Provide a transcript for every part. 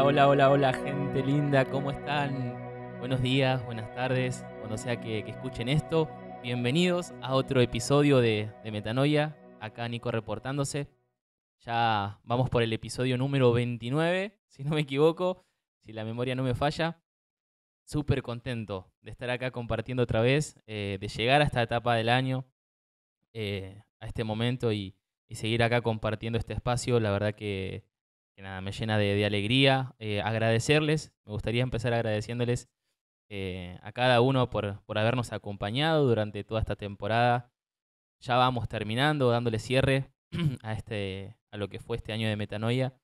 Hola, hola, hola, gente linda, ¿cómo están? Buenos días, buenas tardes, cuando sea que, escuchen esto. Bienvenidos a otro episodio de, Metanoia, acá Nico reportándose. Ya vamos por el episodio número 29, si no me equivoco, si la memoria no me falla. Súper contento de estar acá compartiendo otra vez, eh, de llegar a esta etapa del año, eh, a este momento y seguir acá compartiendo este espacio. La verdad que me llena de, alegría. Eh, agradecerles, me gustaría empezar agradeciéndoles eh, a cada uno por, por habernos acompañado durante toda esta temporada. Ya vamos terminando, dándole cierre a, este, a lo que fue este año de Metanoia.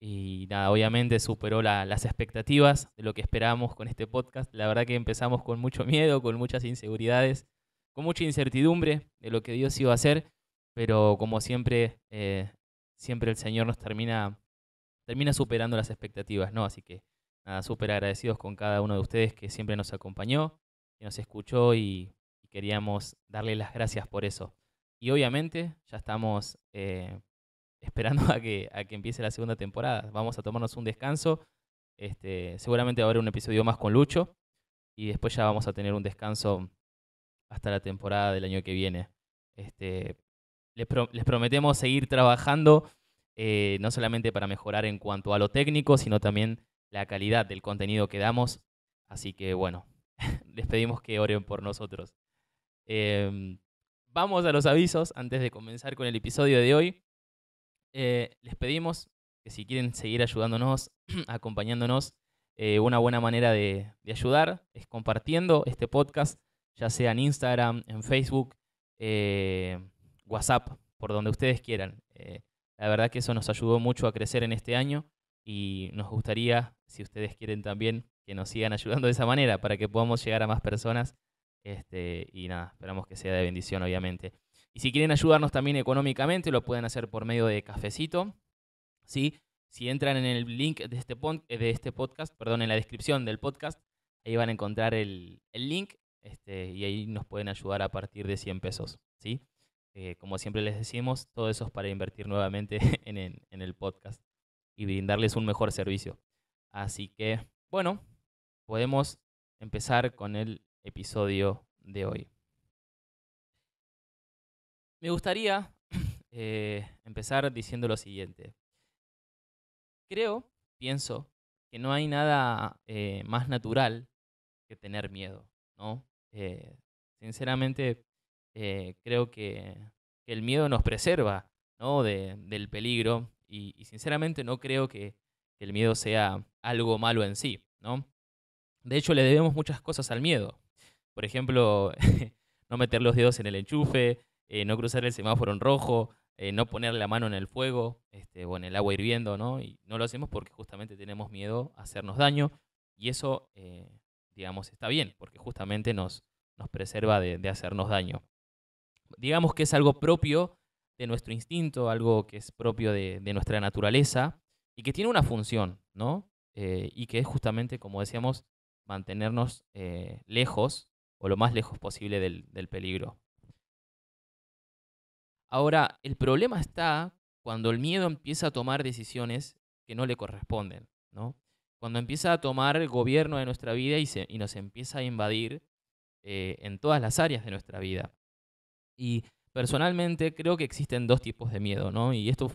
Y nada, obviamente superó las expectativas de lo que esperábamos con este podcast. La verdad que empezamos con mucho miedo, con muchas inseguridades, con mucha incertidumbre de lo que Dios iba a hacer, pero como siempre, eh, siempre el Señor nos termina termina superando las expectativas, ¿no? Así que nada, súper agradecidos con cada uno de ustedes que siempre nos acompañó, que nos escuchó y, queríamos darle las gracias por eso. Y obviamente ya estamos eh, esperando a que, a que empiece la segunda temporada. Vamos a tomarnos un descanso. Este, seguramente habrá un episodio más con Lucho y después ya vamos a tener un descanso hasta la temporada del año que viene. Este, les, les prometemos seguir trabajando eh, no solamente para mejorar en cuanto a lo técnico, sino también la calidad del contenido que damos. Así que bueno, les pedimos que oren por nosotros. Em, vamos a los avisos antes de comenzar con el episodio de hoy. Eh, les pedimos que si quieren seguir ayudándonos, acompañándonos, eh, una buena manera de, de, ayudar es compartiendo este podcast, ya sea en Instagram, en Facebook, WhatsApp, por donde ustedes quieran. La verdad que eso nos ayudó mucho a crecer en este año y nos gustaría, si ustedes quieren también, que nos sigan ayudando de esa manera para que podamos llegar a más personas. Este, y nada, esperamos que sea de bendición, obviamente. Y si quieren ayudarnos también económicamente, lo pueden hacer por medio de Cafecito. ¿sí? Si entran en el link de este, eh, de este podcast, perdón, en la descripción del podcast, ahí van a encontrar el, el link este, y ahí nos pueden ayudar a partir de 100 pesos. ¿sí? Eh, como siempre les decimos, todo eso es para invertir nuevamente en, el podcast y brindarles un mejor servicio. Así que, bueno, podemos empezar con el episodio de hoy. Me gustaría eh, empezar diciendo lo siguiente. Creo, pienso, que no hay nada eh, más natural que tener miedo, ¿no? sinceramente, eh, creo que, el miedo nos preserva del peligro y, sinceramente no creo que, el miedo sea algo malo en sí. ¿no? De hecho, le debemos muchas cosas al miedo. Por ejemplo, no meter los dedos en el enchufe, eh, no cruzar el semáforo en rojo, eh, no poner la mano en el fuego este, o en el agua hirviendo, ¿no? Y no lo hacemos porque justamente tenemos miedo a hacernos daño y eso, digamos, está bien, porque justamente nos, nos preserva de hacernos daño digamos que es algo propio de nuestro instinto, algo que es propio de, nuestra naturaleza y que tiene una función, ¿no? Eh, y que es justamente, como decíamos, mantenernos eh, lejos o lo más lejos posible del, peligro. Ahora, el problema está cuando el miedo empieza a tomar decisiones que no le corresponden, ¿no? Cuando empieza a tomar el gobierno de nuestra vida y, nos empieza a invadir eh, en todas las áreas de nuestra vida. Y personalmente creo que existen dos tipos de miedo, ¿no? Y esto,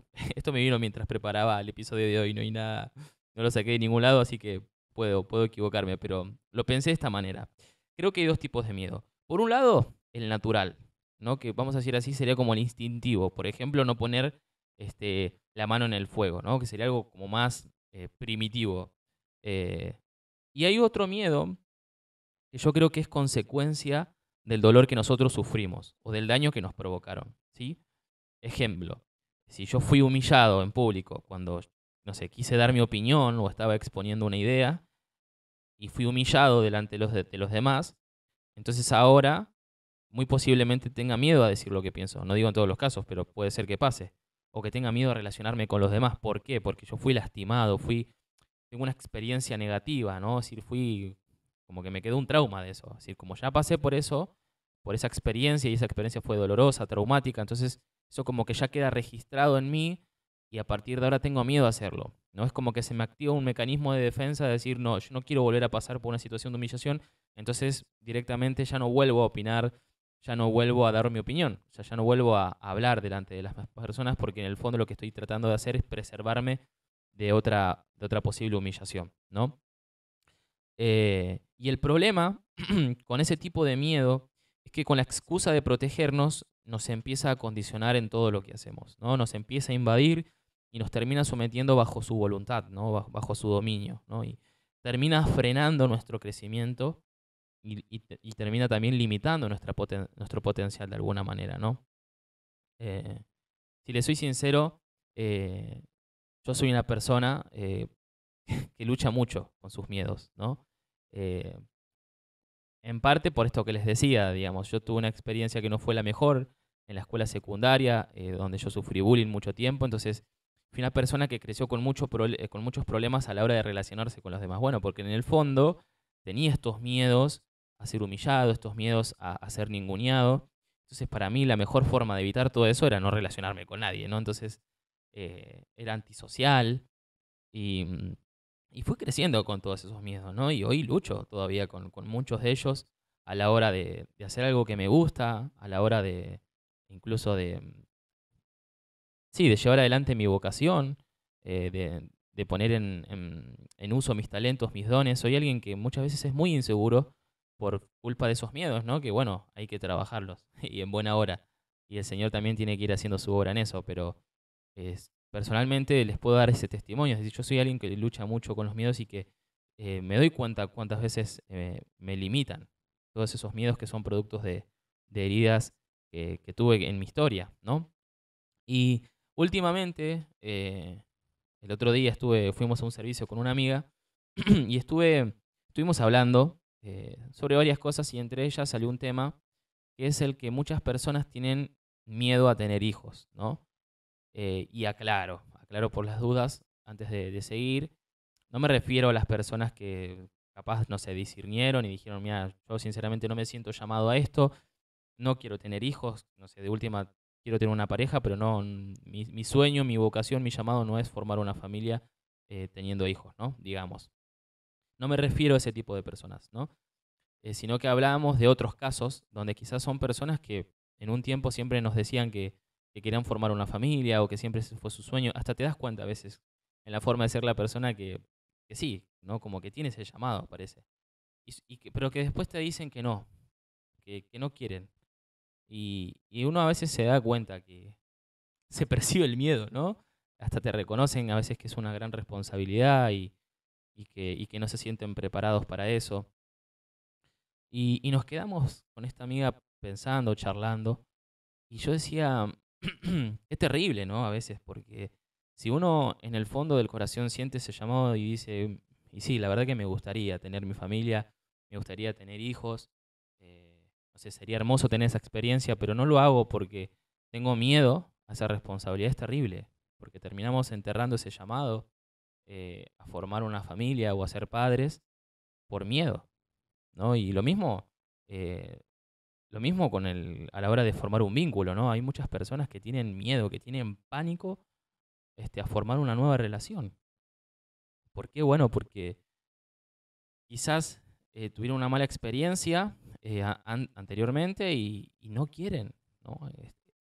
me vino mientras preparaba el episodio de hoy, no hay nada, no lo saqué de ningún lado, así que puedo, equivocarme, pero lo pensé de esta manera. Creo que hay dos tipos de miedo. Por un lado, el natural, ¿no? Que vamos a decir así, sería como el instintivo. Por ejemplo, no poner este, la mano en el fuego, ¿no? Que sería algo como más eh, primitivo. Eh, y hay otro miedo que yo creo que es consecuencia del dolor que nosotros sufrimos o del daño que nos provocaron. ¿sí? Ejemplo, si yo fui humillado en público cuando, no sé, quise dar mi opinión o estaba exponiendo una idea y fui humillado delante de los, los demás, entonces ahora muy posiblemente tenga miedo a decir lo que pienso. No digo en todos los casos, pero puede ser que pase. O que tenga miedo a relacionarme con los demás. ¿Por qué? Porque yo fui lastimado, fui... Tengo una experiencia negativa, ¿no? Es decir, fui como que me quedó un trauma de eso. Es decir, como ya pasé por eso, por esa experiencia, y esa experiencia fue dolorosa, traumática, entonces eso como que ya queda registrado en mí y a partir de ahora tengo miedo a hacerlo. No es como que se me activa un mecanismo de defensa de decir, no, yo no quiero volver a pasar por una situación de humillación, entonces directamente ya no vuelvo a opinar, ya no vuelvo a dar mi opinión, ya no vuelvo a hablar delante de las personas porque en el fondo lo que estoy tratando de hacer es preservarme de otra, de otra posible humillación, ¿no? Eh, y el problema con ese tipo de miedo es que con la excusa de protegernos nos empieza a condicionar en todo lo que hacemos, ¿no? Nos empieza a invadir y nos termina sometiendo bajo su voluntad, ¿no? Bajo, su dominio, ¿no? Y termina frenando nuestro crecimiento y, termina también limitando nuestra nuestro potencial de alguna manera, ¿no? Eh, si le soy sincero, eh, yo soy una persona que lucha mucho con sus miedos, ¿no? Eh, en parte por esto que les decía, digamos, yo tuve una experiencia que no fue la mejor en la escuela secundaria, eh, donde yo sufrí bullying mucho tiempo, entonces fui una persona que creció con, mucho eh, con muchos problemas a la hora de relacionarse con los demás. Bueno, porque en el fondo tenía estos miedos a ser humillado, estos miedos a, ser ninguneado. Entonces, para mí, la mejor forma de evitar todo eso era no relacionarme con nadie, ¿no? Entonces, era antisocial y mm, y fui creciendo con todos esos miedos, ¿no? Y hoy lucho todavía con, muchos de ellos a la hora de, hacer algo que me gusta, a la hora de incluso de... Sí, de llevar adelante mi vocación, eh, de, poner en, en, uso mis talentos, mis dones. Soy alguien que muchas veces es muy inseguro por culpa de esos miedos, ¿no? Que bueno, hay que trabajarlos y en buena hora. Y el Señor también tiene que ir haciendo su obra en eso, pero es, personalmente les puedo dar ese testimonio. Es decir, yo soy alguien que lucha mucho con los miedos y que eh, me doy cuenta cuántas veces eh, me limitan todos esos miedos que son productos de, heridas que, tuve en mi historia, ¿no? Y últimamente, eh, el otro día estuve, fuimos a un servicio con una amiga y estuve, estuvimos hablando sobre varias cosas y entre ellas salió un tema que es el que muchas personas tienen miedo a tener hijos, ¿no? Eh, y aclaro, aclaro por las dudas, antes de, seguir, no me refiero a las personas que capaz, no se discernieron y dijeron, mira, yo sinceramente no me siento llamado a esto, no quiero tener hijos, no sé, de última quiero tener una pareja, pero no, mi, sueño, mi vocación, mi llamado no es formar una familia eh, teniendo hijos, ¿no? Digamos. No me refiero a ese tipo de personas, ¿no? Eh, sino que hablábamos de otros casos donde quizás son personas que en un tiempo siempre nos decían que que querían formar una familia o que siempre fue su sueño, hasta te das cuenta a veces en la forma de ser la persona que, sí, ¿no? Como que tiene ese llamado, parece. Y, pero que después te dicen que no, que, no quieren. Y, uno a veces se da cuenta que se percibe el miedo, ¿no? Hasta te reconocen a veces que es una gran responsabilidad y, y que, que no se sienten preparados para eso. Y, y nos quedamos con esta amiga pensando, charlando. Y yo decía, es terrible, ¿no? A veces, porque si uno en el fondo del corazón siente ese llamado y dice, y sí, la verdad que me gustaría tener mi familia, me gustaría tener hijos, eh, no sé, sería hermoso tener esa experiencia, pero no lo hago porque tengo miedo a esa responsabilidad, es terrible, porque terminamos enterrando ese llamado eh, a formar una familia o a ser padres por miedo, ¿no? Y lo mismo, eh, lo mismo con el, a la hora de formar un vínculo, ¿no? Hay muchas personas que tienen miedo, que tienen pánico este, a formar una nueva relación. ¿Por qué? Bueno, porque quizás eh, tuvieron una mala experiencia eh, anteriormente y, no quieren, ¿no? Este,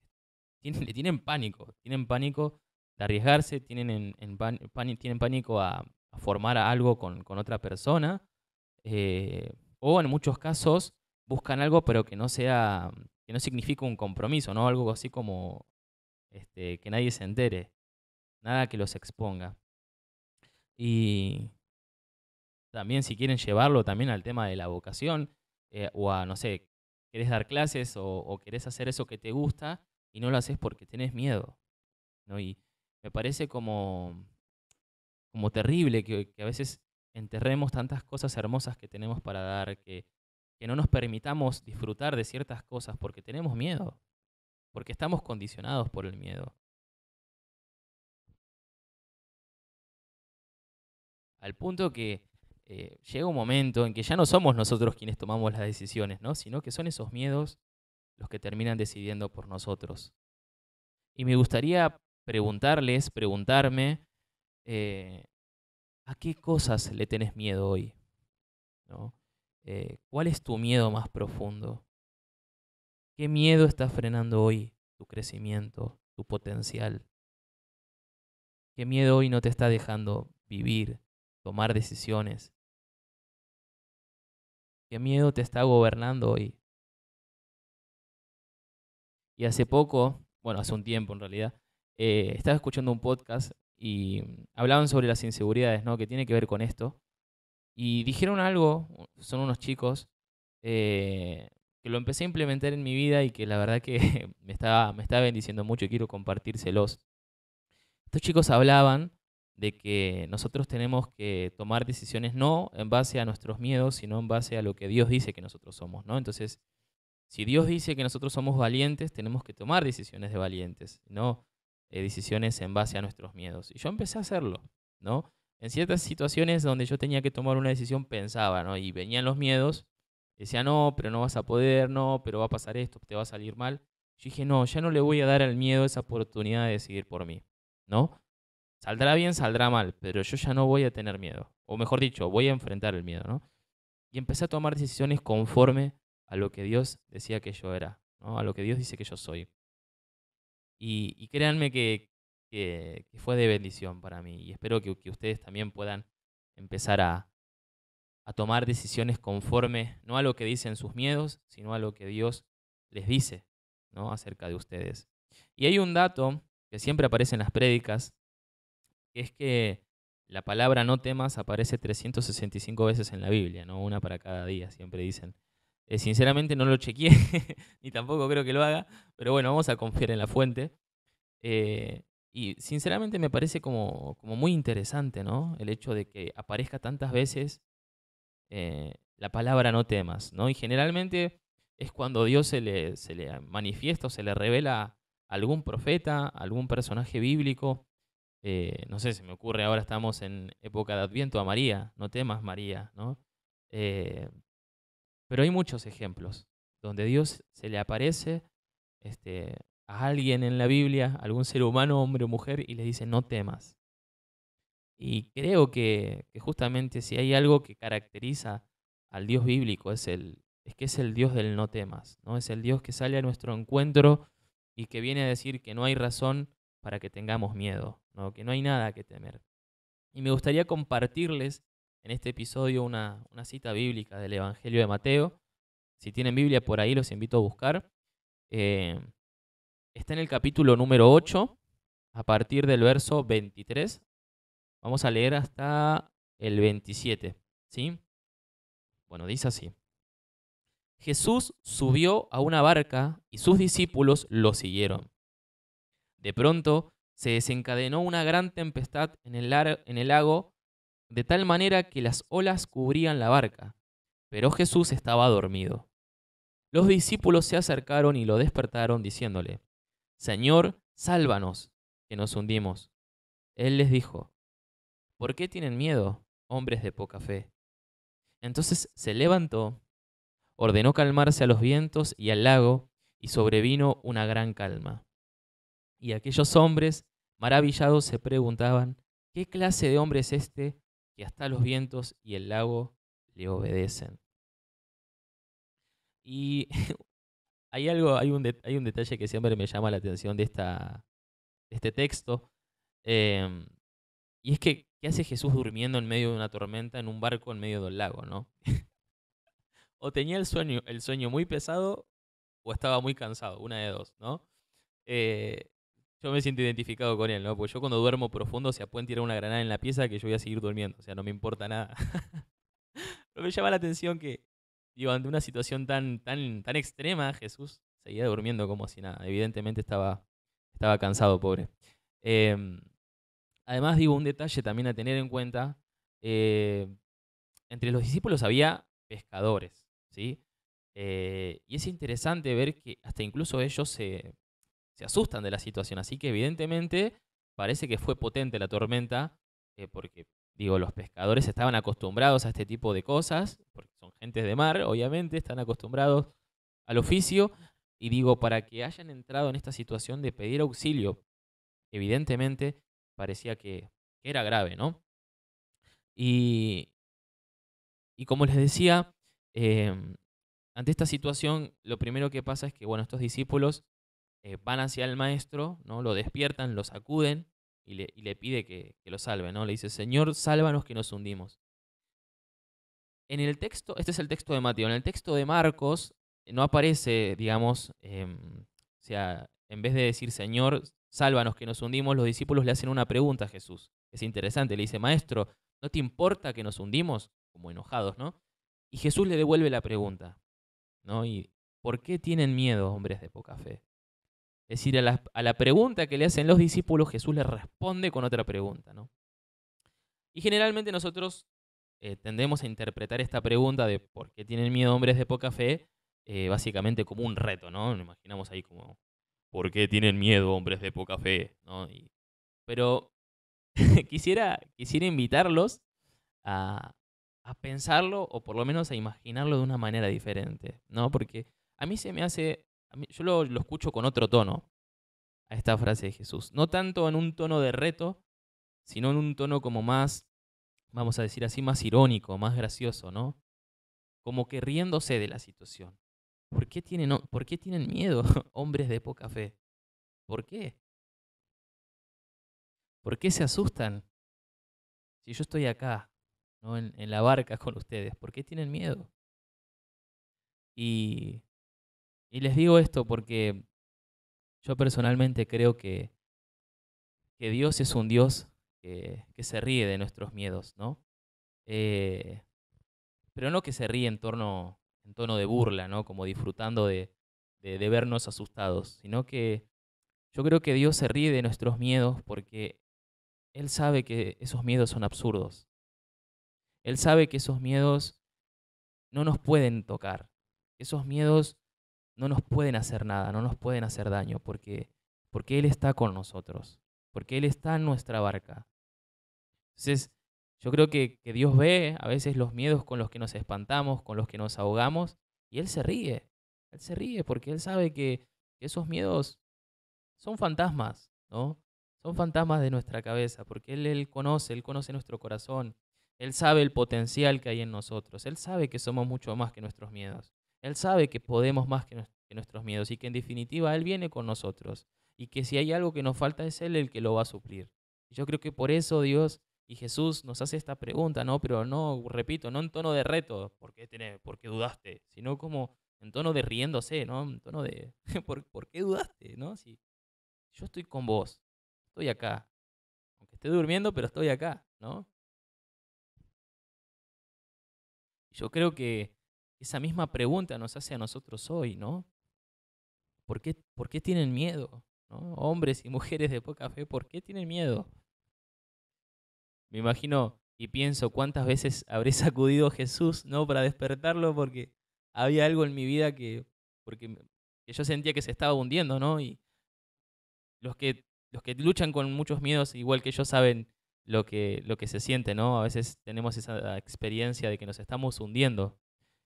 tienen, le tienen pánico, tienen pánico de arriesgarse, tienen, en, tienen pánico a, formar algo con, otra persona, eh, o en muchos casos buscan algo, pero que no sea, que no signifique un compromiso, ¿no? Algo así como este, que nadie se entere, nada que los exponga. Y también si quieren llevarlo también al tema de la vocación, eh, o a, no sé, querés dar clases o, querés hacer eso que te gusta y no lo haces porque tenés miedo. ¿no? Y me parece como, como terrible que, que a veces enterremos tantas cosas hermosas que tenemos para dar, que que no nos permitamos disfrutar de ciertas cosas porque tenemos miedo, porque estamos condicionados por el miedo. Al punto que eh, llega un momento en que ya no somos nosotros quienes tomamos las decisiones, ¿no? sino que son esos miedos los que terminan decidiendo por nosotros. Y me gustaría preguntarles, preguntarme, eh, ¿a qué cosas le tenés miedo hoy? ¿No? Eh, ¿cuál es tu miedo más profundo? ¿Qué miedo está frenando hoy tu crecimiento, tu potencial? ¿Qué miedo hoy no te está dejando vivir, tomar decisiones? ¿Qué miedo te está gobernando hoy? Y hace poco, bueno, hace un tiempo en realidad, eh, estaba escuchando un podcast y mm, hablaban sobre las inseguridades, ¿no? Que tiene que ver con esto. Y dijeron algo, son unos chicos, eh, que lo empecé a implementar en mi vida y que la verdad que me está, me estaba bendiciendo mucho y quiero compartírselos. Estos chicos hablaban de que nosotros tenemos que tomar decisiones no en base a nuestros miedos, sino en base a lo que Dios dice que nosotros somos, ¿no? Entonces, si Dios dice que nosotros somos valientes, tenemos que tomar decisiones de valientes, no eh, decisiones en base a nuestros miedos. Y yo empecé a hacerlo, ¿no? en ciertas situaciones donde yo tenía que tomar una decisión pensaba, ¿no? Y venían los miedos, decía, no, pero no vas a poder, no, pero va a pasar esto, te va a salir mal. Yo dije, no, ya no le voy a dar al miedo esa oportunidad de decidir por mí, ¿no? Saldrá bien, saldrá mal, pero yo ya no voy a tener miedo. O mejor dicho, voy a enfrentar el miedo, ¿no? Y empecé a tomar decisiones conforme a lo que Dios decía que yo era, ¿no? A lo que Dios dice que yo soy. Y, y créanme que, que, fue de bendición para mí y espero que, ustedes también puedan empezar a, tomar decisiones conforme no a lo que dicen sus miedos, sino a lo que Dios les dice ¿no? acerca de ustedes. Y hay un dato que siempre aparece en las prédicas, que es que la palabra no temas aparece 365 veces en la Biblia, ¿no? una para cada día, siempre dicen. Eh, sinceramente no lo chequeé, ni tampoco creo que lo haga, pero bueno, vamos a confiar en la fuente. Eh, y sinceramente me parece como, como muy interesante, ¿no? El hecho de que aparezca tantas veces eh, la palabra no temas, ¿no? Y generalmente es cuando Dios se le, se le manifiesta o se le revela a algún profeta, a algún personaje bíblico. Eh, no sé, se me ocurre, ahora estamos en época de Adviento a María, no temas María, ¿no? Eh, pero hay muchos ejemplos donde Dios se le aparece este, a alguien en la Biblia, algún ser humano, hombre o mujer, y le dice, no temas. Y creo que, justamente si hay algo que caracteriza al Dios bíblico es, el, es que es el Dios del no temas, ¿no? es el Dios que sale a nuestro encuentro y que viene a decir que no hay razón para que tengamos miedo, ¿no? que no hay nada que temer. Y me gustaría compartirles en este episodio una, cita bíblica del Evangelio de Mateo. Si tienen Biblia por ahí, los invito a buscar. Eh, Está en el capítulo número 8, a partir del verso 23. Vamos a leer hasta el 27, ¿sí? Bueno, dice así. Jesús subió a una barca y sus discípulos lo siguieron. De pronto se desencadenó una gran tempestad en el, en el lago, de tal manera que las olas cubrían la barca, pero Jesús estaba dormido. Los discípulos se acercaron y lo despertaron diciéndole, Señor, sálvanos, que nos hundimos. Él les dijo, ¿por qué tienen miedo, hombres de poca fe? Entonces se levantó, ordenó calmarse a los vientos y al lago, y sobrevino una gran calma. Y aquellos hombres, maravillados, se preguntaban, ¿qué clase de hombre es este que hasta los vientos y el lago le obedecen? Y hay algo, hay un, detalle que siempre me llama la atención de, esta, este texto. Em, y es que, ¿qué hace Jesús durmiendo en medio de una tormenta en un barco en medio de un lago, no? o tenía el sueño, el sueño muy pesado o estaba muy cansado, una de dos, ¿no? Eh, yo me siento identificado con él, ¿no? Porque yo cuando duermo profundo, se sea, pueden tirar una granada en la pieza que yo voy a seguir durmiendo, o sea, no me importa nada. Pero me llama la atención que Digo, ante una situación tan, tan, tan extrema, Jesús seguía durmiendo como si nada. Evidentemente estaba, estaba cansado, pobre. Em, además, digo, un detalle también a tener en cuenta. Eh, entre los discípulos había pescadores, ¿sí? Eh, y es interesante ver que hasta incluso ellos se, se, asustan de la situación. Así que evidentemente parece que fue potente la tormenta, eh, porque, digo, los pescadores estaban acostumbrados a este tipo de cosas, gentes de mar, obviamente, están acostumbrados al oficio. Y digo, para que hayan entrado en esta situación de pedir auxilio, evidentemente parecía que, era grave, ¿no? Y, y como les decía, em, ante esta situación, lo primero que pasa es que, bueno, estos discípulos eh, van hacia el maestro, ¿no? Lo despiertan, lo sacuden y le, y pide que, que, lo salve, ¿no? Le dice, Señor, sálvanos que nos hundimos. En el texto, este es el texto de Mateo, en el texto de Marcos eh, no aparece, digamos, em, o sea, en vez de decir Señor, sálvanos que nos hundimos, los discípulos le hacen una pregunta a Jesús. Es interesante, le dice, Maestro, ¿no te importa que nos hundimos? Como enojados, ¿no? Y Jesús le devuelve la pregunta, ¿no? Y, ¿por qué tienen miedo, hombres de poca fe? Es decir, a la, a la pregunta que le hacen los discípulos, Jesús le responde con otra pregunta, ¿no? Y generalmente nosotros eh, tendemos a interpretar esta pregunta de por qué tienen miedo hombres de poca fe, eh, básicamente como un reto, ¿no? Nos imaginamos ahí como, ¿por qué tienen miedo hombres de poca fe? ¿no? pero quisiera, quisiera invitarlos a, pensarlo o por lo menos a imaginarlo de una manera diferente, ¿no? Porque a mí se me hace, yo lo, lo, escucho con otro tono a esta frase de Jesús, no tanto en un tono de reto, sino en un tono como más vamos a decir así, más irónico, más gracioso, ¿no? Como que riéndose de la situación. ¿Por qué tienen, por qué tienen miedo hombres de poca fe? ¿Por qué? ¿Por qué se asustan? Si yo estoy acá, ¿no? en, en la barca con ustedes, ¿por qué tienen miedo? Y, y les digo esto porque yo personalmente creo que, que Dios es un Dios que, se ríe de nuestros miedos, ¿no? Eh, pero no que se ríe en, torno, en tono de burla, ¿no? Como disfrutando de, de vernos asustados, sino que yo creo que Dios se ríe de nuestros miedos porque Él sabe que esos miedos son absurdos. Él sabe que esos miedos no nos pueden tocar. Esos miedos no nos pueden hacer nada, no nos pueden hacer daño, porque, porque Él está con nosotros, porque Él está en nuestra barca, entonces, yo creo que, que, Dios ve a veces los miedos con los que nos espantamos, con los que nos ahogamos, y Él se ríe. Él se ríe porque Él sabe que esos miedos son fantasmas, ¿no? Son fantasmas de nuestra cabeza, porque Él, él conoce, Él conoce nuestro corazón, Él sabe el potencial que hay en nosotros, Él sabe que somos mucho más que nuestros miedos, Él sabe que podemos más que, que nuestros miedos y que en definitiva Él viene con nosotros y que si hay algo que nos falta es Él el que lo va a suplir. Yo creo que por eso Dios y Jesús nos hace esta pregunta, ¿no? Pero no, repito, no en tono de reto, ¿por qué, dudaste? Sino como en tono de riéndose, ¿no? En tono de, ¿por, qué dudaste? ¿No? Si yo estoy con vos, estoy acá. Aunque esté durmiendo, pero estoy acá, ¿no? Yo creo que esa misma pregunta nos hace a nosotros hoy, ¿no? ¿Por qué, por qué tienen miedo? ¿no? Hombres y mujeres de poca fe, ¿por qué tienen miedo? me imagino y pienso cuántas veces habré sacudido a Jesús, ¿no? Para despertarlo, porque había algo en mi vida que, porque, yo sentía que se estaba hundiendo, ¿no? Y los que, los que luchan con muchos miedos, igual que yo, saben lo que, lo que se siente, ¿no? A veces tenemos esa experiencia de que nos estamos hundiendo.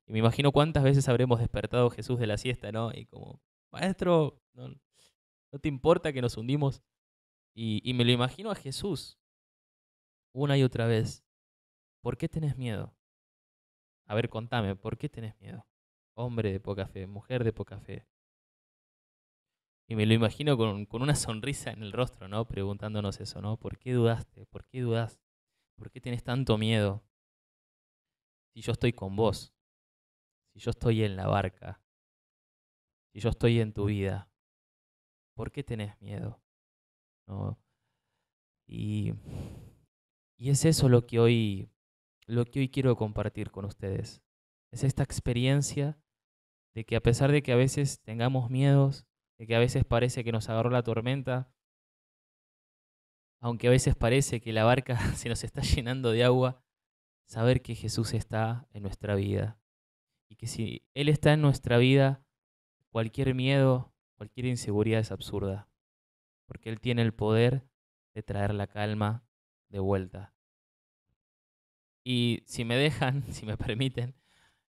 Y me imagino cuántas veces habremos despertado a Jesús de la siesta, ¿no? Y como, maestro, ¿no, no te importa que nos hundimos? Y, y me lo imagino a Jesús una y otra vez, ¿por qué tenés miedo? A ver, contame, ¿por qué tenés miedo? Hombre de poca fe, mujer de poca fe. Y me lo imagino con, una sonrisa en el rostro, ¿no? Preguntándonos eso, ¿no? ¿Por qué dudaste? ¿Por qué dudas? ¿Por qué tenés tanto miedo? Si yo estoy con vos, si yo estoy en la barca, si yo estoy en tu vida, ¿por qué tenés miedo? ¿No? Y y es eso lo que hoy, lo que hoy quiero compartir con ustedes. Es esta experiencia de que a pesar de que a veces tengamos miedos, de que a veces parece que nos agarró la tormenta, aunque a veces parece que la barca se nos está llenando de agua, saber que Jesús está en nuestra vida. Y que si Él está en nuestra vida, cualquier miedo, cualquier inseguridad es absurda. Porque Él tiene el poder de traer la calma de vuelta. Y si me dejan, si me permiten,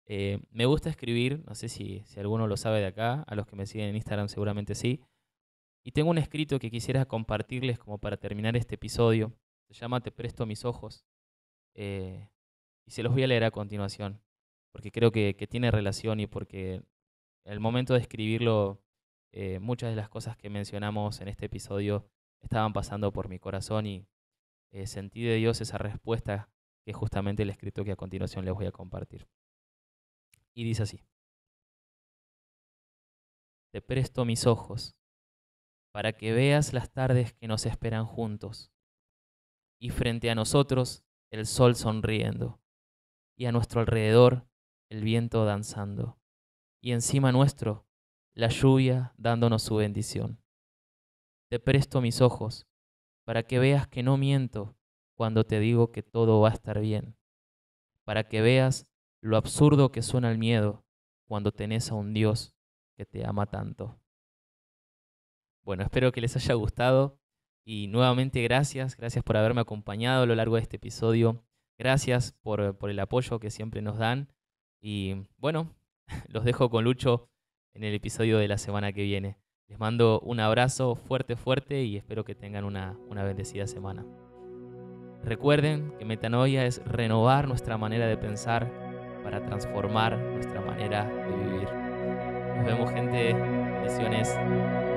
eh, me gusta escribir, no sé si, alguno lo sabe de acá, a los que me siguen en Instagram seguramente sí. Y tengo un escrito que quisiera compartirles como para terminar este episodio. Se llama Te presto mis ojos. Eh, y se los voy a leer a continuación, porque creo que, tiene relación y porque en el momento de escribirlo, eh, muchas de las cosas que mencionamos en este episodio estaban pasando por mi corazón y sentí de Dios esa respuesta que es justamente el escrito que a continuación les voy a compartir. Y dice así, te presto mis ojos para que veas las tardes que nos esperan juntos, y frente a nosotros el sol sonriendo, y a nuestro alrededor el viento danzando, y encima nuestro la lluvia dándonos su bendición. Te presto mis ojos para que veas que no miento cuando te digo que todo va a estar bien, para que veas lo absurdo que suena el miedo cuando tenés a un Dios que te ama tanto. Bueno, espero que les haya gustado y nuevamente gracias, gracias por haberme acompañado a lo largo de este episodio, gracias por, el apoyo que siempre nos dan y bueno, los dejo con Lucho en el episodio de la semana que viene. Les mando un abrazo fuerte, fuerte y espero que tengan una, una bendecida semana. Recuerden que metanoia es renovar nuestra manera de pensar para transformar nuestra manera de vivir. Nos vemos gente, lesiones.